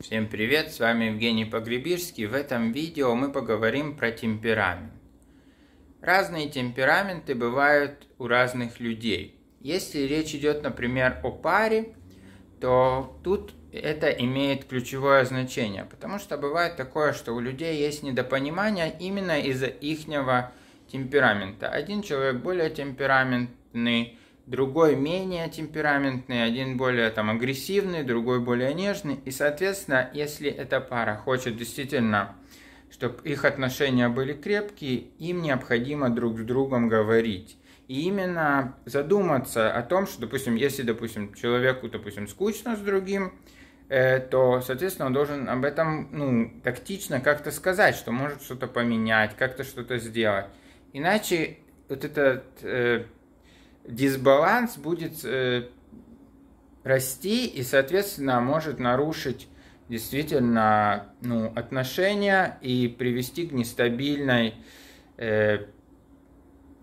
Всем привет, с вами Евгений Погребирский. В этом видео мы поговорим про темперамент. Разные темпераменты бывают у разных людей. Если речь идет, например, о паре, то тут это имеет ключевое значение, потому что бывает такое, что у людей есть недопонимание именно из-за ихнего темперамента. Один человек более темпераментный, другой менее темпераментный, один более там агрессивный, другой более нежный. И, соответственно, если эта пара хочет действительно, чтобы их отношения были крепкие, им необходимо друг с другом говорить. И именно задуматься о том, что, допустим, если, допустим, человеку, допустим, скучно с другим, э, то, соответственно, он должен об этом, ну, тактично как-то сказать, что может что-то поменять, как-то что-то сделать. Иначе вот этот э, дисбаланс будет э, расти и, соответственно, может нарушить действительно ну, отношения и привести к нестабильной, э,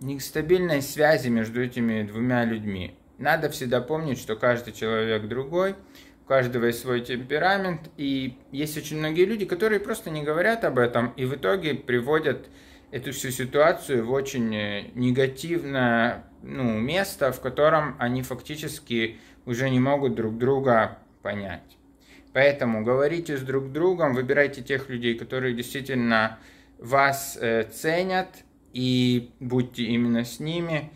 нестабильной связи между этими двумя людьми. Надо всегда помнить, что каждый человек другой, у каждого есть свой темперамент, и есть очень многие люди, которые просто не говорят об этом и в итоге приводят эту всю ситуацию в очень э, негативное ну, место, в котором они фактически уже не могут друг друга понять. Поэтому говорите с друг другом, выбирайте тех людей, которые действительно вас э, ценят, и будьте именно с ними.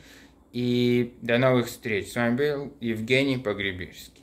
И до новых встреч. С вами был Евгений Погребирский.